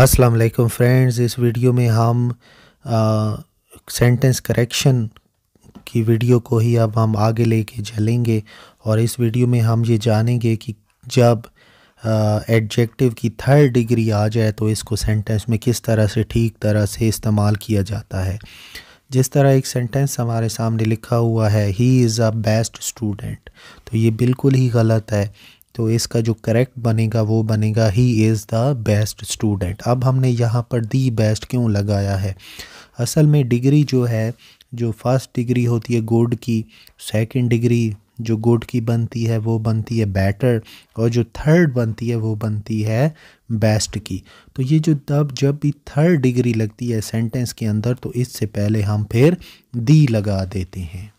अस्सलाम वालेकुम फ्रेंड्स इस वीडियो में हम सेंटेंस करेक्शन की वीडियो को ही अब हम आगे लेके चलेंगे और इस वीडियो में हम ये जानेंगे कि जब एडजेक्टिव की थर्ड डिग्री आ जाए तो इसको सेंटेंस में किस तरह से ठीक तरह से इस्तेमाल किया जाता है जिस तरह एक सेंटेंस हमारे सामने लिखा हुआ है he is a best student तो ये बिल्कुल ही गलत है तो इसका जो करेक्ट बनेगा वो बनेगा he is the best student अब हमने यहाँ पर दी बेस्ट क्यों लगाया है असल में डिग्री जो है जो फर्स्ट डिग्री होती है गुड की सेकंड डिग्री जो गुड की बनती है वो बनती है बेटर और जो थर्ड बनती है वो बनती है बेस्ट की तो ये जो तब जब भी थर्ड डिग्री लगती है सेंटेंस के अंदर तो इससे पहले हम फिर दी लगा देते हैं